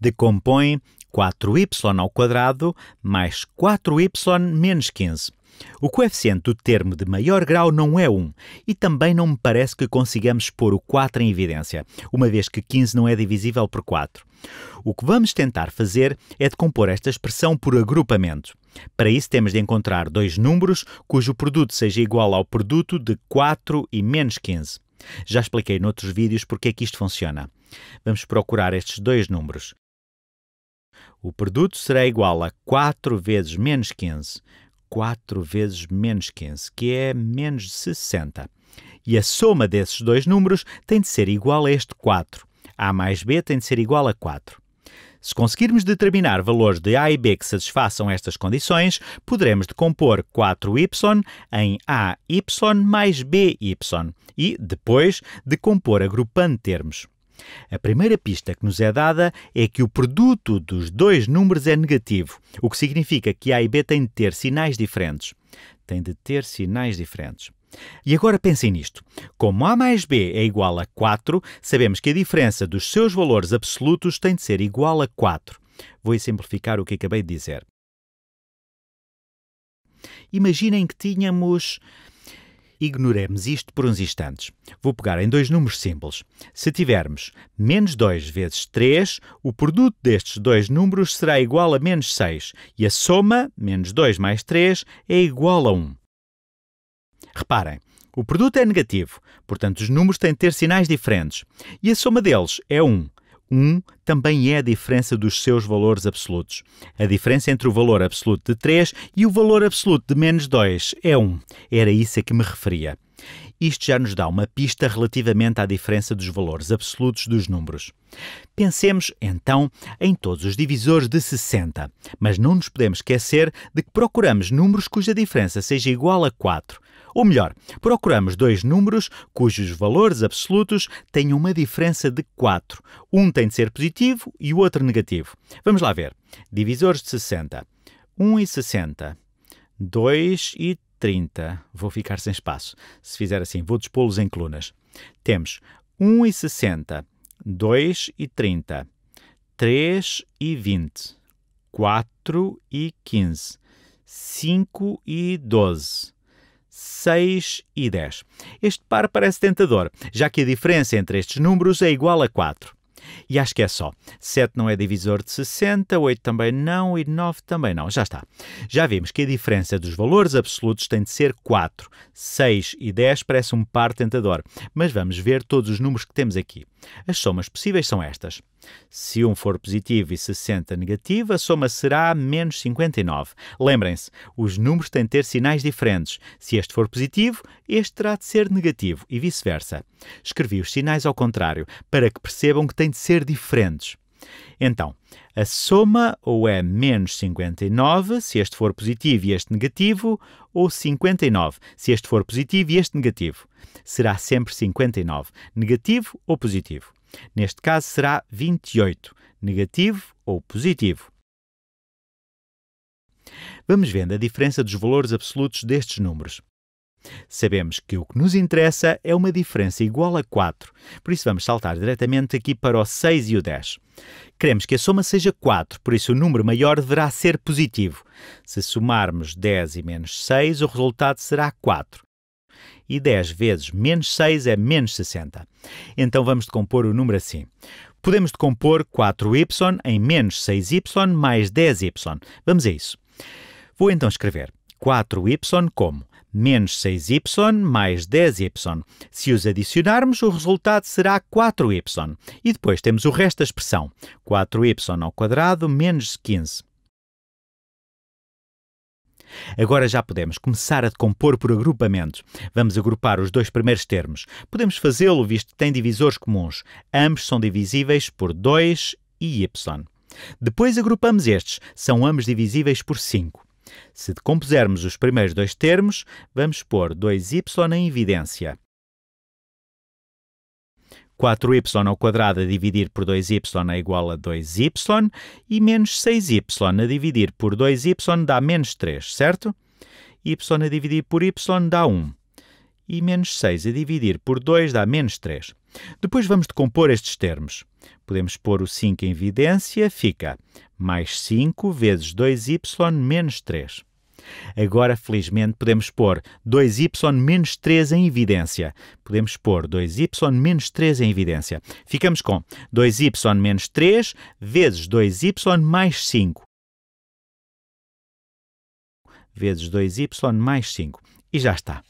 decompõe 4y ao quadrado mais 4y menos 15. O coeficiente do termo de maior grau não é 1 e também não me parece que consigamos pôr o 4 em evidência, uma vez que 15 não é divisível por 4. O que vamos tentar fazer é decompor esta expressão por agrupamento. Para isso, temos de encontrar dois números cujo produto seja igual ao produto de 4 e menos 15. Já expliquei noutros vídeos porque é que isto funciona. Vamos procurar estes dois números. O produto será igual a 4 vezes menos 15, 4 vezes menos 15, que é menos 60. E a soma desses dois números tem de ser igual a este 4. A mais B tem de ser igual a 4. Se conseguirmos determinar valores de A e B que satisfaçam estas condições, poderemos decompor 4y em AY mais BY e, depois, decompor agrupando termos. A primeira pista que nos é dada é que o produto dos dois números é negativo, o que significa que A e B têm de ter sinais diferentes. Têm de ter sinais diferentes. E agora pensem nisto. Como A mais B é igual a 4, sabemos que a diferença dos seus valores absolutos tem de ser igual a 4. Vou simplificar o que acabei de dizer. Imaginem que tínhamos Ignoremos isto por uns instantes. Vou pegar em dois números simples. Se tivermos menos 2 vezes 3, o produto destes dois números será igual a menos 6 e a soma, menos 2 mais 3, é igual a 1. Reparem, o produto é negativo, portanto os números têm de ter sinais diferentes, e a soma deles é 1. 1 também é a diferença dos seus valores absolutos. A diferença entre o valor absoluto de 3 e o valor absoluto de menos 2 é 1. Era isso a que me referia. Isto já nos dá uma pista relativamente à diferença dos valores absolutos dos números. Pensemos, então, em todos os divisores de 60, mas não nos podemos esquecer de que procuramos números cuja diferença seja igual a 4 ou melhor, procuramos dois números cujos valores absolutos têm uma diferença de 4. Um tem de ser positivo e o outro negativo. Vamos lá ver. Divisores de 60. 1 e 60. 2 e 30. Vou ficar sem espaço. Se fizer assim, vou dispô-los em colunas. Temos 1 e 60, 2 e 30, 3 e 20, 4 e 15, 5 e 12. 6 e 10. Este par parece tentador, já que a diferença entre estes números é igual a 4. E acho que é só. 7 não é divisor de 60, 8 também não e 9 também não. Já está. Já vimos que a diferença dos valores absolutos tem de ser 4. 6 e 10 parece um par tentador, mas vamos ver todos os números que temos aqui. As somas possíveis são estas. Se um for positivo e 60 negativo, a soma será menos 59. Lembrem-se, os números têm de ter sinais diferentes. Se este for positivo, este terá de ser negativo e vice-versa. Escrevi os sinais ao contrário, para que percebam que têm de ser diferentes. Então, a soma ou é menos 59 se este for positivo e este negativo, ou 59 se este for positivo e este negativo. Será sempre 59, negativo ou positivo. Neste caso será 28, negativo ou positivo. Vamos vendo a diferença dos valores absolutos destes números. Sabemos que o que nos interessa é uma diferença igual a 4, por isso vamos saltar diretamente aqui para o 6 e o 10. Queremos que a soma seja 4, por isso o número maior deverá ser positivo. Se somarmos 10 e menos 6, o resultado será 4 e 10 vezes menos 6 é menos 60. Então vamos decompor o número assim. Podemos decompor 4y em menos 6y mais 10y. Vamos a isso. Vou então escrever 4y como menos 6y mais 10y. Se os adicionarmos, o resultado será 4y. E depois temos o resto da expressão, 4y ao quadrado menos 15. Agora já podemos começar a decompor por agrupamentos. Vamos agrupar os dois primeiros termos. Podemos fazê-lo visto que têm divisores comuns. Ambos são divisíveis por 2 e y. Depois agrupamos estes, são ambos divisíveis por 5. Se decompusermos os primeiros dois termos, vamos pôr 2y em evidência. 4y ao quadrado a dividir por 2y é igual a 2y e menos 6y a dividir por 2y dá menos 3, certo? y a dividir por y dá 1 e menos 6 a dividir por 2 dá menos 3. Depois vamos decompor estes termos. Podemos pôr o 5 em evidência, fica mais 5 vezes 2y menos 3. Agora, felizmente, podemos pôr 2y menos 3 em evidência. Podemos pôr 2y menos 3 em evidência. Ficamos com 2y menos 3 vezes 2y mais 5. Vezes 2y mais 5. E já está.